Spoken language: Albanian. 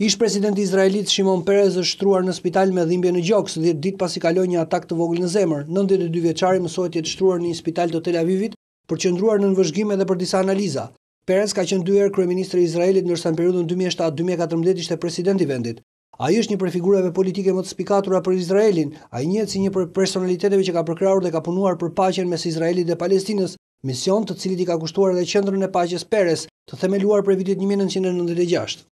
Ish president Izraelit Shimon Perez është shtruar në spital me dhimbje në gjokës, dhjetë dit pas i kaloj një atak të voglë në zemër. 92 veçari mësojt jetë shtruar një spital të Tel Avivit për qëndruar në nënvëshgjim edhe për disa analiza. Perez ka qëndu e er Izraelit nërsa në periudën 2007-2014 ishte president i vendit. A i është një për figurave politike më të spikatura për Izraelin, a i njëtë si një për personaliteteve që ka përkraur dhe ka punuar për pachen mes Izraelit dhe Palestines, mision të cilit i ka kushtuar dhe qëndrën e pachës Peres të themeluar për vitit 1996.